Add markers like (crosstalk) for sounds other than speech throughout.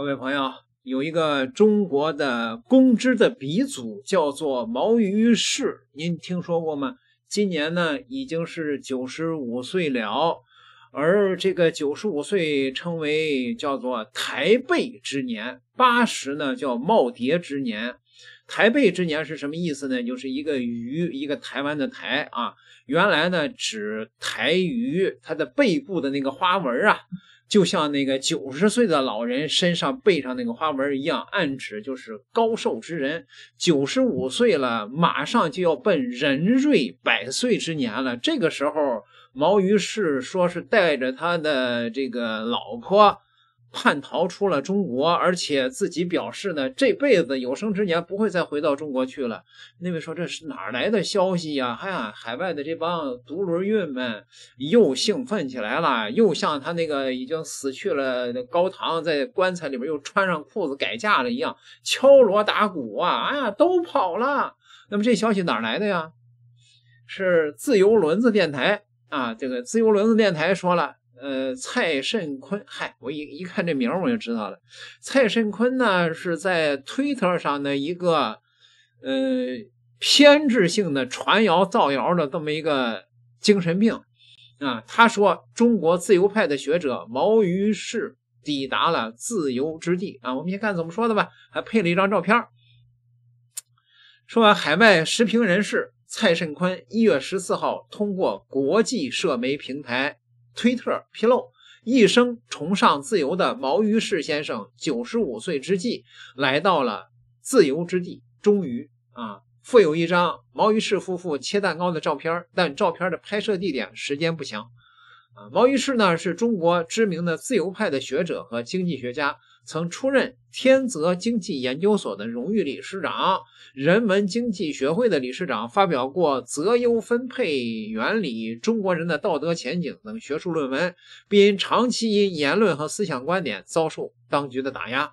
各位朋友，有一个中国的公知的鼻祖，叫做毛于士，您听说过吗？今年呢已经是九十五岁了，而这个九十五岁称为叫做“台背之年”，八十呢叫“耄耋之年”。台背之年是什么意思呢？就是一个鱼，一个台湾的台啊。原来呢，指台鱼，它的背部的那个花纹啊，就像那个九十岁的老人身上背上那个花纹一样，暗指就是高寿之人。九十五岁了，马上就要奔人瑞百岁之年了。这个时候，毛于是说是带着他的这个老婆。叛逃出了中国，而且自己表示呢，这辈子有生之年不会再回到中国去了。那位说这是哪来的消息呀？哎呀，海外的这帮独轮运们又兴奋起来了，又像他那个已经死去了高堂在棺材里边又穿上裤子改嫁了一样，敲锣打鼓啊！哎呀，都跑了。那么这消息哪来的呀？是自由轮子电台啊，这个自由轮子电台说了。呃，蔡慎坤，嗨，我一一看这名我就知道了。蔡慎坤呢是在推特上的一个呃偏执性的传谣造谣的这么一个精神病啊。他说中国自由派的学者毛于轼抵达了自由之地啊。我们先看怎么说的吧，还配了一张照片说海外时评人士蔡慎坤一月十四号通过国际社媒平台。推特披露，一生崇尚自由的毛于士先生九十五岁之际，来到了自由之地，终于啊，附有一张毛于士夫妇切蛋糕的照片，但照片的拍摄地点、时间不详。毛于士呢是中国知名的自由派的学者和经济学家，曾出任天泽经济研究所的荣誉理事长、人文经济学会的理事长，发表过《择优分配原理》《中国人的道德前景》等学术论文。并长期因言论和思想观点遭受当局的打压。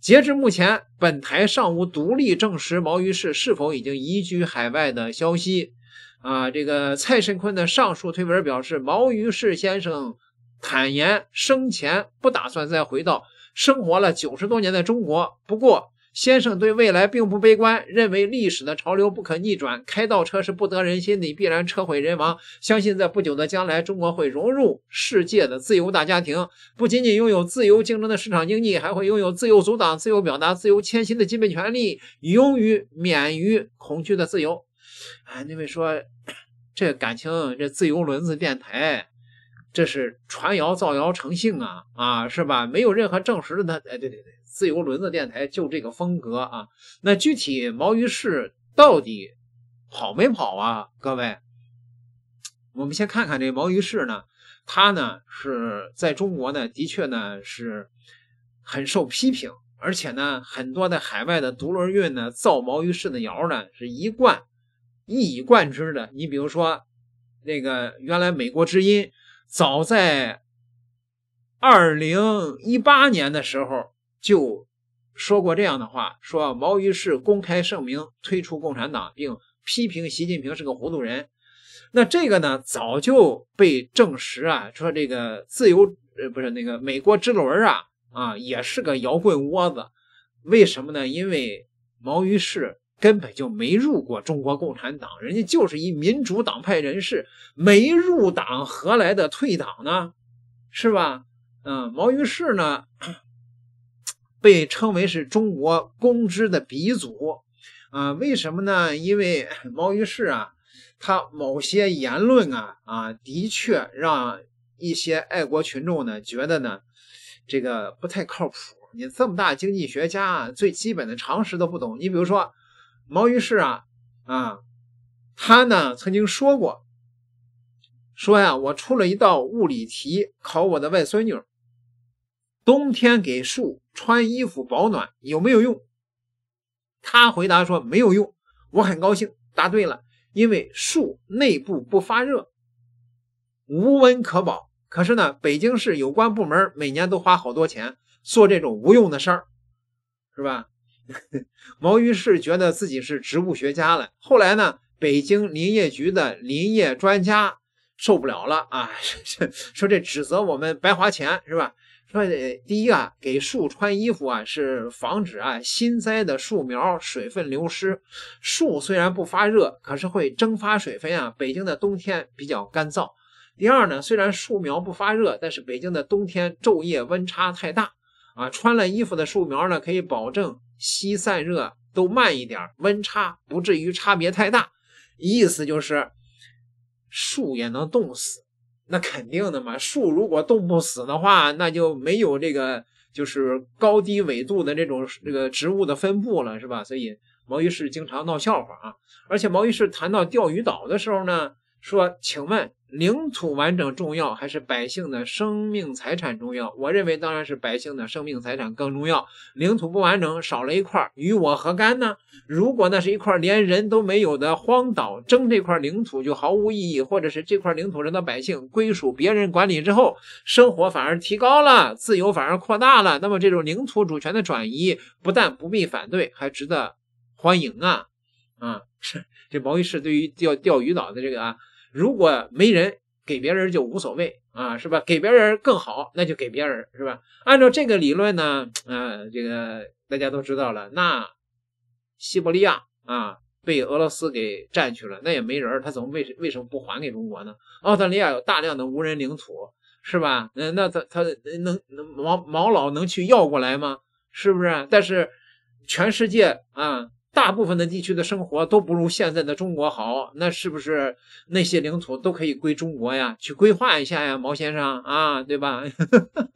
截至目前，本台尚无独立证实毛于士是否已经移居海外的消息。啊，这个蔡申坤的上述推文表示，毛于士先生坦言，生前不打算再回到生活了九十多年的中国。不过，先生对未来并不悲观，认为历史的潮流不可逆转，开倒车是不得人心的，必然车毁人亡。相信在不久的将来，中国会融入世界的自由大家庭，不仅仅拥有自由竞争的市场经济，还会拥有自由阻挡、自由表达、自由迁徙的基本权利，勇于免于恐惧的自由。哎，那位说，这感情这自由轮子电台，这是传谣造谣成性啊啊，是吧？没有任何证实的，他哎，对对对，自由轮子电台就这个风格啊。那具体毛于市到底跑没跑啊？各位，我们先看看这毛于市呢，他呢是在中国呢的确呢是很受批评，而且呢很多的海外的独轮运呢造毛于市的谣呢是一贯。一以贯之的，你比如说，那个原来美国之音，早在二零一八年的时候就说过这样的话，说毛于是公开声明退出共产党，并批评习近平是个糊涂人。那这个呢，早就被证实啊，说这个自由呃不是那个美国之轮啊啊也是个摇滚窝子。为什么呢？因为毛于是。根本就没入过中国共产党，人家就是一民主党派人士，没入党何来的退党呢？是吧？嗯，毛于是呢被称为是中国公知的鼻祖啊？为什么呢？因为毛于是啊，他某些言论啊啊，的确让一些爱国群众呢觉得呢，这个不太靠谱。你这么大经济学家，最基本的常识都不懂，你比如说。毛于是啊啊，他呢曾经说过，说呀，我出了一道物理题考我的外孙女，冬天给树穿衣服保暖有没有用？他回答说没有用，我很高兴答对了，因为树内部不发热，无温可保。可是呢，北京市有关部门每年都花好多钱做这种无用的事儿，是吧？(laughs) 毛于是觉得自己是植物学家了。后来呢，北京林业局的林业专家受不了了啊，说这指责我们白花钱是吧？说第一啊，给树穿衣服啊，是防止啊新栽的树苗水分流失。树虽然不发热，可是会蒸发水分啊。北京的冬天比较干燥。第二呢，虽然树苗不发热，但是北京的冬天昼夜温差太大啊，穿了衣服的树苗呢，可以保证。吸散热都慢一点，温差不至于差别太大。意思就是，树也能冻死，那肯定的嘛。树如果冻不死的话，那就没有这个就是高低纬度的这种这个植物的分布了，是吧？所以毛于是经常闹笑话啊。而且毛于是谈到钓鱼岛的时候呢，说：“请问。”领土完整重要还是百姓的生命财产重要？我认为当然是百姓的生命财产更重要。领土不完整，少了一块，与我何干呢？如果那是一块连人都没有的荒岛，争这块领土就毫无意义。或者是这块领土上的百姓归属别人管理之后，生活反而提高了，自由反而扩大了，那么这种领土主权的转移不但不必反对，还值得欢迎啊！啊，是 (laughs) 这毛衣是对于钓钓鱼岛的这个啊。如果没人给别人就无所谓啊，是吧？给别人更好，那就给别人，是吧？按照这个理论呢，(tsk) 啊，这个大家都知道了。那西伯利亚啊，被俄罗斯给占去了，那也没人，他怎么为为什么不还给中国呢？澳大利亚有大量的无人领土，是吧？嗯，那他他能能毛毛老能去要过来吗？是不是？但是全世界啊。大部分的地区的生活都不如现在的中国好，那是不是那些领土都可以归中国呀？去规划一下呀，毛先生啊，对吧？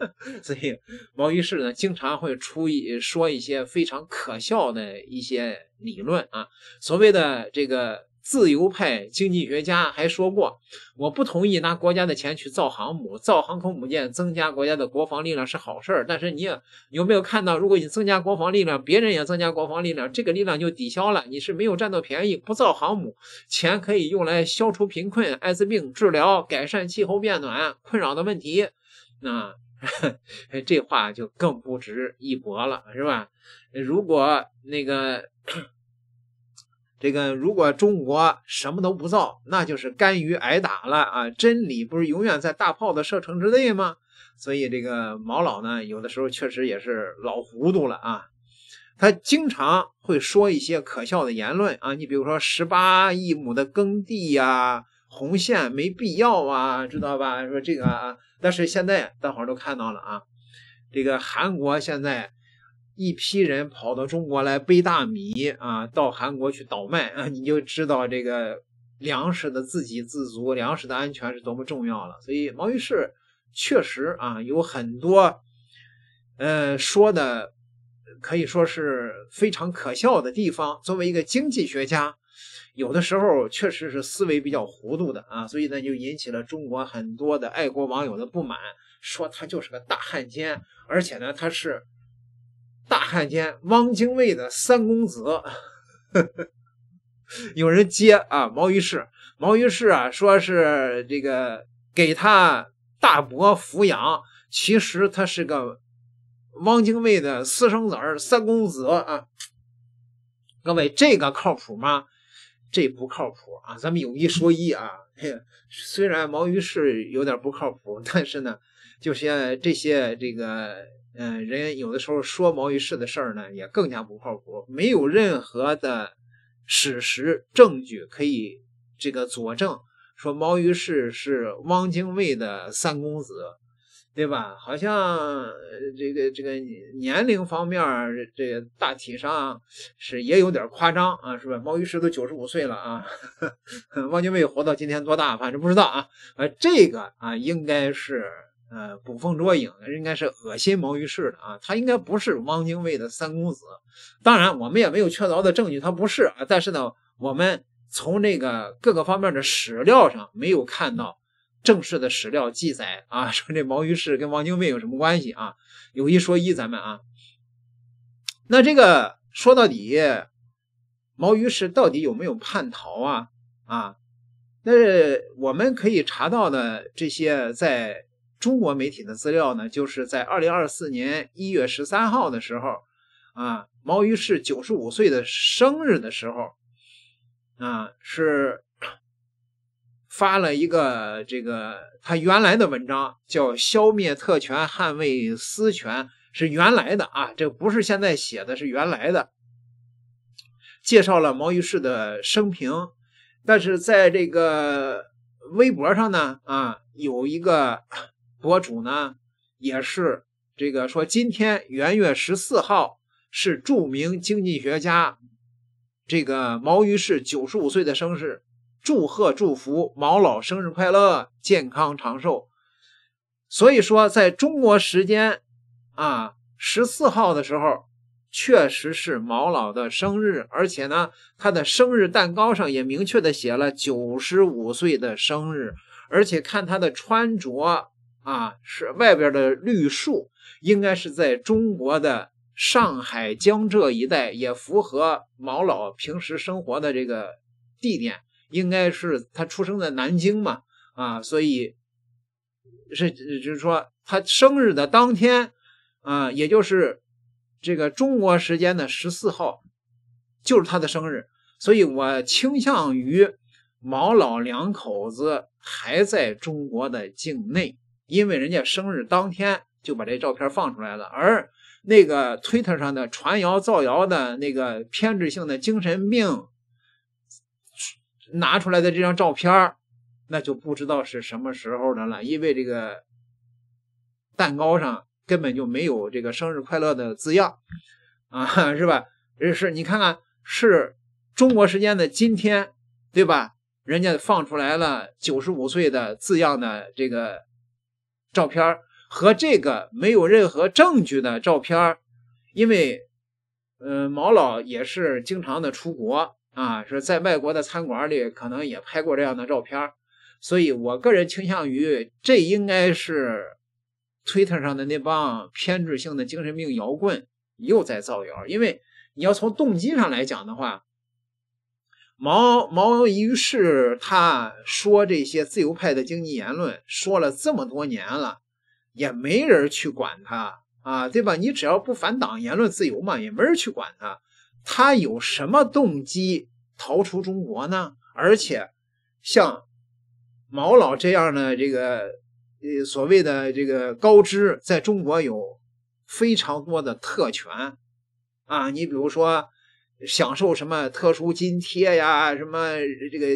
(laughs) 所以毛于是呢经常会出一说一些非常可笑的一些理论啊，所谓的这个。自由派经济学家还说过，我不同意拿国家的钱去造航母、造航空母舰，增加国家的国防力量是好事儿。但是你有没有看到，如果你增加国防力量，别人也增加国防力量，这个力量就抵消了，你是没有占到便宜。不造航母，钱可以用来消除贫困、艾滋病治疗、改善气候变暖困扰的问题。那 (laughs) 这话就更不值一驳了，是吧？如果那个。这个如果中国什么都不造，那就是甘于挨打了啊！真理不是永远在大炮的射程之内吗？所以这个毛老呢，有的时候确实也是老糊涂了啊！他经常会说一些可笑的言论啊，你比如说十八亿亩的耕地呀，红线没必要啊，知道吧？说这个啊，但是现在大伙都看到了啊，这个韩国现在。一批人跑到中国来背大米啊，到韩国去倒卖啊，你就知道这个粮食的自给自足、粮食的安全是多么重要了。所以毛宇士确实啊，有很多呃说的可以说是非常可笑的地方。作为一个经济学家，有的时候确实是思维比较糊涂的啊，所以呢就引起了中国很多的爱国网友的不满，说他就是个大汉奸，而且呢他是。大汉奸汪精卫的三公子，有人接啊毛于氏，毛于氏啊说是这个给他大伯抚养，其实他是个汪精卫的私生子三公子啊。各位，这个靠谱吗？这不靠谱啊！咱们有一说一啊，虽然毛于氏有点不靠谱，但是呢，就是这些这个。嗯，人有的时候说毛于士的事儿呢，也更加不靠谱，没有任何的史实证据可以这个佐证，说毛于士是汪精卫的三公子，对吧？好像这个这个年龄方面，这大体上是也有点夸张啊，是吧？毛于士都九十五岁了啊，(laughs) 汪精卫活到今天多大，反正不知道啊。啊，这个啊，应该是。呃，捕风捉影，应该是恶心毛于氏的啊。他应该不是汪精卫的三公子。当然，我们也没有确凿的证据他不是啊。但是呢，我们从这个各个方面的史料上没有看到正式的史料记载啊，说这毛于氏跟汪精卫有什么关系啊？有一说一，咱们啊。那这个说到底，毛于氏到底有没有叛逃啊？啊，那我们可以查到的这些在。中国媒体的资料呢，就是在二零二四年一月十三号的时候，啊，毛于是九十五岁的生日的时候，啊，是发了一个这个他原来的文章，叫《消灭特权，捍卫私权》，是原来的啊，这不是现在写的，是原来的，介绍了毛于是的生平，但是在这个微博上呢，啊，有一个。博主呢，也是这个说，今天元月十四号是著名经济学家这个毛于是九十五岁的生日，祝贺祝福毛老生日快乐，健康长寿。所以说，在中国时间啊十四号的时候，确实是毛老的生日，而且呢，他的生日蛋糕上也明确的写了九十五岁的生日，而且看他的穿着。啊，是外边的绿树，应该是在中国的上海、江浙一带，也符合毛老平时生活的这个地点。应该是他出生在南京嘛，啊，所以是就是说他生日的当天，啊，也就是这个中国时间的十四号，就是他的生日。所以我倾向于毛老两口子还在中国的境内。因为人家生日当天就把这照片放出来了，而那个推特上的传谣造谣的那个偏执性的精神病拿出来的这张照片那就不知道是什么时候的了。因为这个蛋糕上根本就没有这个生日快乐的字样啊，是吧？这是，你看看是中国时间的今天，对吧？人家放出来了九十五岁的字样的这个。照片和这个没有任何证据的照片，因为，呃，毛老也是经常的出国啊，说在外国的餐馆里可能也拍过这样的照片，所以我个人倾向于这应该是推特上的那帮偏执性的精神病摇滚又在造谣，因为你要从动机上来讲的话。毛毛于是他说这些自由派的经济言论说了这么多年了，也没人去管他啊，对吧？你只要不反党，言论自由嘛，也没人去管他。他有什么动机逃出中国呢？而且，像毛老这样的这个呃所谓的这个高知，在中国有非常多的特权啊，你比如说。享受什么特殊津贴呀？什么这个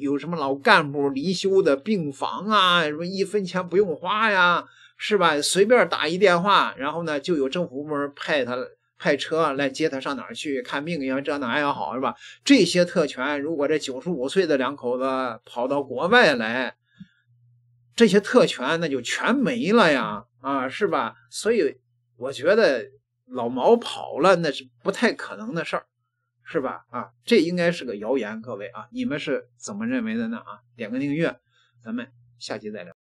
有什么老干部离休的病房啊？什么一分钱不用花呀？是吧？随便打一电话，然后呢，就有政府部门派他派车来接他上哪儿去看病，呀，这哪也好是吧？这些特权，如果这九十五岁的两口子跑到国外来，这些特权那就全没了呀！啊，是吧？所以我觉得老毛跑了那是不太可能的事儿。是吧？啊，这应该是个谣言，各位啊，你们是怎么认为的呢？啊，点个订阅，咱们下期再聊。